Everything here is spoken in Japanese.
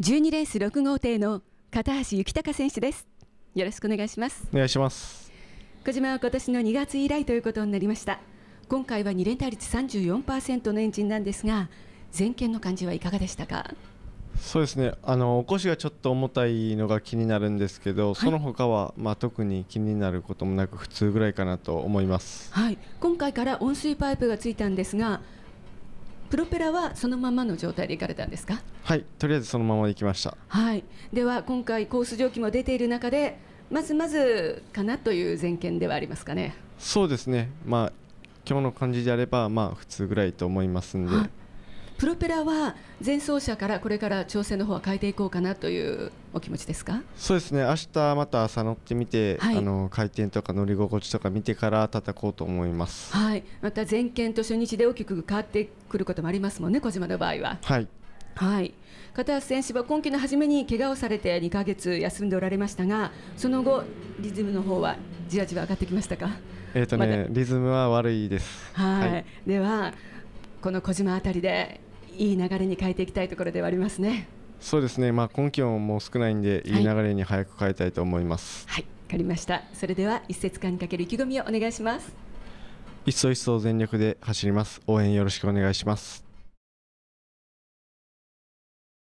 12レース6号艇の片橋幸隆選手ですよろしくお願いしますお願いします小島は今年の2月以来ということになりました今回は2連単率34%のエンジンなんですが前見の感じはいかがでしたかそうですねあのお腰がちょっと重たいのが気になるんですけど、はい、その他はまあ、特に気になることもなく普通ぐらいかなと思いますはい今回から温水パイプがついたんですがプロペラはそのままの状態で行かれたんですかはいとりあえずそのまま行きましたはいでは今回コース蒸気も出ている中でまずまずかなという前見ではありますかねそうですねまあ今日の感じであればまあ普通ぐらいと思いますんで、はいプロペラは前走者からこれから調整の方は変えていこうかなというお気持ちですかそうですね明日また朝乗ってみて、はい、あの回転とか乗り心地とか見てから叩こうと思いますはいまた前見と初日で大きく変わってくることもありますもんね小島の場合ははいはい片足選手は今季の初めに怪我をされて2か月休んでおられましたがその後リズムの方はじわじわ上がってきましたかえっ、ー、とね、リズムは悪いですはい、はい、ではこの小島あたりでいい流れに変えていきたいところではありますね。そうですね、まあ、今季ももう少ないんで、いい流れに早く変えたいと思います。はい、わ、はい、かりました。それでは、一節間にかける意気込みをお願いします。一層一層全力で走ります。応援よろしくお願いします。